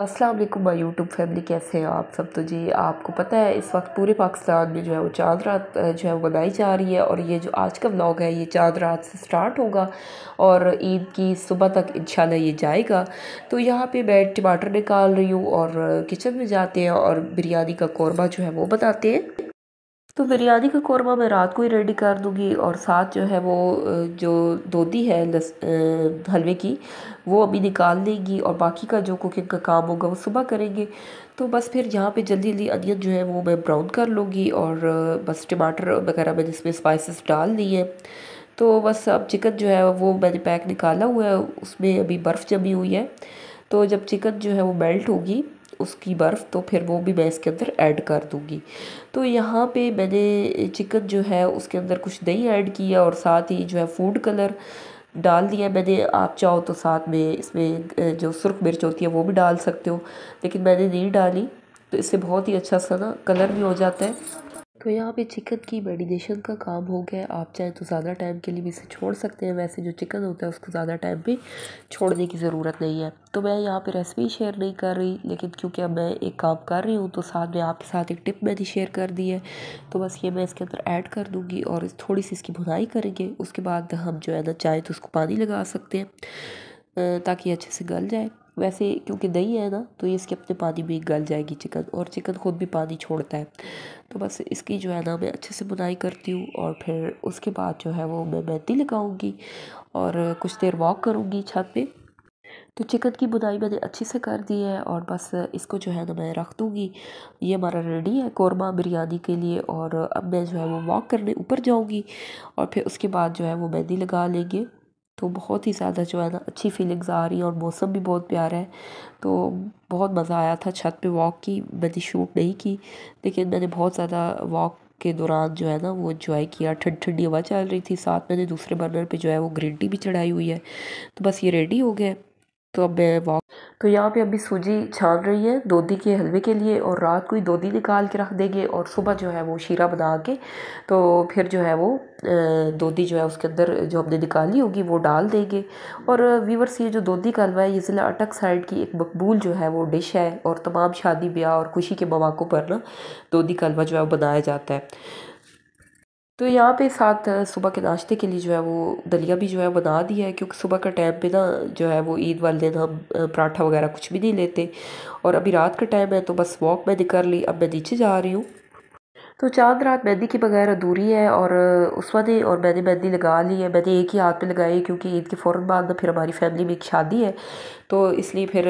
अस्सलाम वालेकुम my YouTube family कैसे हैं आप सब तो जी आपको पता है इस वक्त पूरे पाकिस्तान में जो है वो चांद रात जो है वो मनाई जा रही है और ये जो आज का व्लॉग है ये चांद रात से स्टार्ट होगा और ईद की सुबह तक इंशाल्लाह ये जाएगा तो यहाँ पे मैं टमाटर निकाल रही हूँ और किचन में जाते हैं और बिरयानी का कौरमा जो है वो बनाते हैं तो बिरयानी का कौरमा मैं रात को ही रेडी कर दूँगी और साथ जो है वो जो धोती है लस हलवे की वो अभी निकाल लेंगी और बाकी का जो कुकिंग का काम होगा वो सुबह करेंगे तो बस फिर यहाँ पे जल्दी जल्दी अनियन जो है वो मैं ब्राउन कर लूँगी और बस टमाटर वगैरह मैंने इसमें स्पाइसेस डाल दी हैं तो बस अब चिकन जो है वो मैंने पैक निकाला हुआ है उसमें अभी बर्फ़ जमी हुई है तो जब चिकन जो है वो मेल्ट होगी उसकी बर्फ़ तो फिर वो भी मैं इसके अंदर ऐड कर दूँगी तो यहाँ पे मैंने चिकन जो है उसके अंदर कुछ दही ऐड किया और साथ ही जो है फूड कलर डाल दिया मैंने आप चाहो तो साथ में इसमें जो सुरख मिर्च होती है वो भी डाल सकते हो लेकिन मैंने नहीं डाली तो इससे बहुत ही अच्छा सा ना कलर भी हो जाता है तो यहाँ पे चिकन की मेडिनेशन का काम हो गया आप चाहे तो ज़्यादा टाइम के लिए भी इसे छोड़ सकते हैं वैसे जो चिकन होता है उसको ज़्यादा टाइम भी छोड़ने की ज़रूरत नहीं है तो मैं यहाँ पे रेसिपी शेयर नहीं कर रही लेकिन क्योंकि अब मैं एक काम कर रही हूँ तो साथ में आपके साथ एक टिप मैंने शेयर कर दी है तो बस ये मैं इसके अंदर ऐड कर दूँगी और थोड़ी सी इसकी भुनाई करेंगे उसके बाद हम जो है ना चाहे तो उसको पानी लगा सकते हैं ताकि अच्छे से गल जाए वैसे क्योंकि दही है ना तो ये इसके अपने पानी में गल जाएगी चिकन और चिकन खुद भी पानी छोड़ता है तो बस इसकी जो है ना मैं अच्छे से बुनाई करती हूँ और फिर उसके बाद जो है वो मैं मेहंदी लगाऊँगी और कुछ देर वॉक करूँगी छत पे तो चिकन की बुनाई मैंने अच्छे से कर दी है और बस इसको जो है ना मैं रख दूँगी ये हमारा रेडी है कौरमा बिरयानी के लिए और अब मैं जो है वो वॉक करने ऊपर जाऊँगी और फिर उसके बाद जो है वो मेहंदी लगा लेंगे तो बहुत ही ज़्यादा जो है ना अच्छी फीलिंग्स आ रही हैं और मौसम भी बहुत प्यारा है तो बहुत मज़ा आया था छत पे वॉक की मैंने शूट नहीं की लेकिन मैंने बहुत ज़्यादा वॉक के दौरान जो है ना वो इन्जॉय किया ठंड ठंडी हवा चल रही थी साथ मैंने दूसरे बर्नर पे जो है वो ग्रीन टी भी चढ़ाई हुई है तो बस ये रेडी हो गया तो अब वॉक तो यहाँ पे अभी सूजी छान रही है दोधी के हलवे के लिए और रात को ही दोधी निकाल के रख देंगे और सुबह जो है वो शीरा बना के तो फिर जो है वो दोधी जो है उसके अंदर जो हमने निकाली होगी वो डाल देंगे और से ये जो दोधी का हलवा है ये ज़िला अटक साइड की एक मकबूल जो है वो डिश है और तमाम शादी ब्याह और खुशी के मौाक़ों पर ना दोधी का हलवा जो है वो बनाया जाता है तो यहाँ पे साथ सुबह के नाश्ते के लिए जो है वो दलिया भी जो है बना दिया है क्योंकि सुबह का टाइम पे ना जो है वो ईद वाले दिन हम पराठा वगैरह कुछ भी नहीं लेते और अभी रात का टाइम है तो बस वॉक मैंने कर ली अब मैं नीचे जा रही हूँ तो चांद रात मेहंदी की बगैर अधूरी है और उस वे और मैंने मेहंदी लगा ली है मैंने एक ही हाथ में लगाई क्योंकि ईद के फ़ौर बाद फिर हमारी फैमिली में एक शादी है तो इसलिए फिर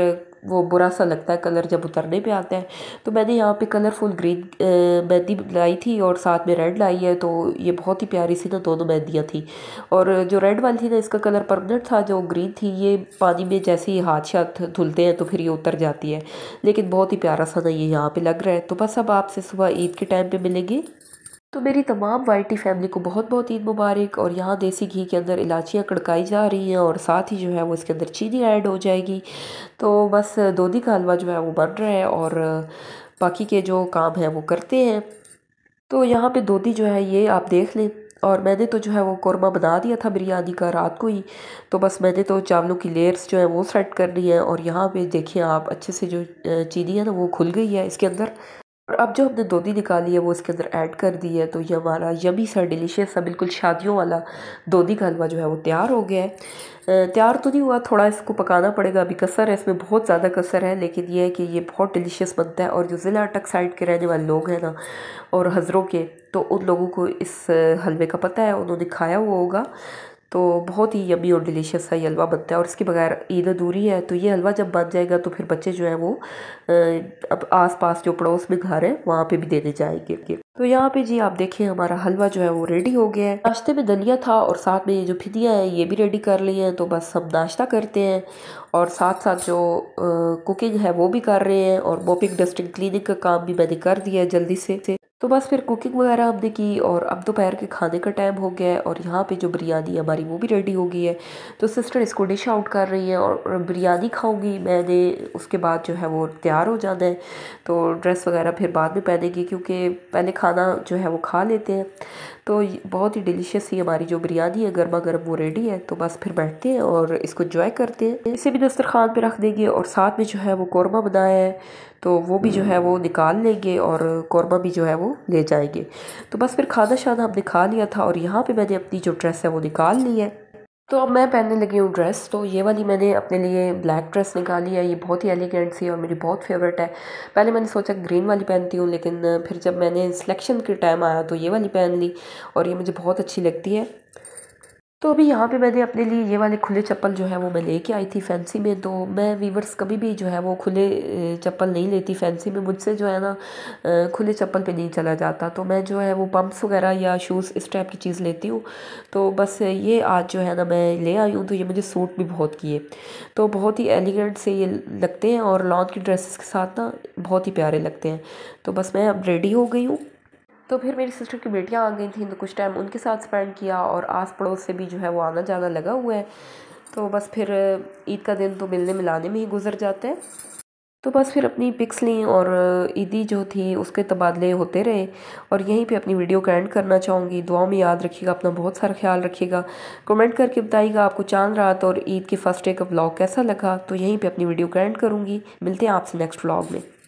वो बुरा सा लगता है कलर जब उतरने पे आता है तो मैंने यहाँ पे कलरफुल ग्रीन मेहंदी लाई थी और साथ में रेड लाई है तो ये बहुत ही प्यारी सी ना दोनों मेहंदियाँ थी और जो रेड वाली थी ना इसका कलर परमानेंट था जो ग्रीन थी ये पानी में जैसे ही हाथ शाथ धुलते हैं तो फिर ये उतर जाती है लेकिन बहुत ही प्यारा सा ना ये यहाँ पर लग रहा है तो बस अब आपसे सुबह ईद के टाइम पर मिलेंगे तो मेरी तमाम वाइटी फैमिली को बहुत बहुत ईद मुबारक और यहाँ देसी घी के अंदर इलाचियाँ कड़काई जा रही हैं और साथ ही जो है वो इसके अंदर चीनी ऐड हो जाएगी तो बस दोधी का हलवा जो है वो बन रहा है और बाकी के जो काम हैं वो करते हैं तो यहाँ पे दोधी जो है ये आप देख लें और मैंने तो जो है वो कौरमा बना दिया था बिरयानी का रात को ही तो बस मैंने तो चावलों की लेयर्स जो है वो सेट करनी है और यहाँ पे देखिए आप अच्छे से जो चीनी है ना वो खुल गई है इसके अंदर और अब जो हमने धोती निकाली है वो इसके अंदर ऐड कर दी है तो ये हमारा यमी सा डिलीशियस सा बिल्कुल शादियों वाला धोती का हलवा जो है वो तैयार हो गया है तैयार तो नहीं हुआ थोड़ा इसको पकाना पड़ेगा अभी कसर है इसमें बहुत ज़्यादा कसर है लेकिन ये है कि ये बहुत डिलीशियस बनता है और जो ज़िला अटक साइड के रहने वाले लोग हैं ना और हज़रों के तो उन लोगों को इस हलवे का पता है उन्होंने खाया हुआ होगा तो बहुत ही यमी और डिलीशियस सा ये हलवा बनता है और इसके बगैर ईद अधूरी है तो ये हलवा जब बन जाएगा तो फिर बच्चे जो है वो अब आस पास जो पड़ोस में घर है वहाँ पे भी देने जाएंगे तो यहाँ पे जी आप देखें हमारा हलवा जो है वो रेडी हो गया है नाश्ते में दलिया था और साथ में ये जो फिदिया है ये भी रेडी कर ली हैं तो बस हम नाश्ता करते हैं और साथ साथ जो कुकिंग है वो भी कर रहे हैं और मोपिंग डस्टिंग क्लीनिंग का काम भी मैंने कर दिया है जल्दी से तो बस फिर कुकिंग वगैरह हमने की और अब दोपहर के खाने का टाइम हो गया है और यहाँ पे जो बिरयानी हमारी वो भी रेडी हो गई है तो सिस्टर इसको डिश आउट कर रही है और बिरयानी खाऊंगी मैंने उसके बाद जो है वो तैयार हो जाना है तो ड्रेस वगैरह फिर बाद में पहनेगी क्योंकि पहले खाना जो है वो खा लेते हैं तो बहुत ही डिलीशियस ही हमारी जो बिरयानी है गर्मा गर्म वो रेडी है तो बस फिर बैठते हैं और इसको इंजॉय करते हैं इसे भी दस्तरखान पर रख देंगे और साथ में जो है वो कौरमा बनाया है तो वो भी जो है वो हम्म। निकाल लेंगे और कौरमा भी जो है वो ले जाएंगे तो बस फिर खाना शाना हमने खा लिया था और यहाँ पे मैंने अपनी जो ड्रेस है वो निकाल ली है तो अब मैं पहनने लगी हूँ ड्रेस तो ये वाली मैंने अपने लिए ब्लैक ड्रेस निकाली है ये बहुत ही एलिगेंट सी और मेरी बहुत फेवरेट है पहले मैंने सोचा ग्रीन वाली पहनती हूँ लेकिन फिर जब मैंने सिलेक्शन के टाइम आया तो ये वाली पहन ली और ये मुझे बहुत अच्छी लगती है तो अभी यहाँ पे मैंने अपने लिए ये वाले खुले चप्पल जो है वो मैं लेके आई थी फैंसी में तो मैं वीवर्स कभी भी जो है वो खुले चप्पल नहीं लेती फैंसी में मुझसे जो है ना खुले चप्पल पे नहीं चला जाता तो मैं जो है वो पम्प्स वगैरह या शूज़ इस टाइप की चीज़ लेती हूँ तो बस ये आज जो है ना मैं ले आई हूँ तो ये मुझे सूट भी बहुत किए तो बहुत ही एलिगेंट से ये लगते हैं और लॉन्ग की ड्रेसेस के साथ ना बहुत ही प्यारे लगते हैं तो बस मैं अब रेडी हो गई हूँ तो फिर मेरी सिस्टर की बेटियाँ आ गई थी तो कुछ टाइम उनके साथ स्पेंड किया और आस पड़ोस से भी जो है वो आना जाना लगा हुआ है तो बस फिर ईद का दिन तो मिलने मिलाने में ही गुजर जाता है तो बस फिर अपनी पिक्स लें और ईदी जो थी उसके तबादले होते रहे और यहीं पे अपनी वीडियो का एंड करना चाहूँगी दुआ में याद रखिएगा अपना बहुत सारा ख्याल रखिएगा कमेंट करके बताइएगा आपको चांद रात और ईद के फर्स्ट डे का ब्लॉग कैसा लगा तो यहीं पर अपनी वीडियो का एंड करूँगी मिलते हैं आपसे नेक्स्ट ब्लॉग में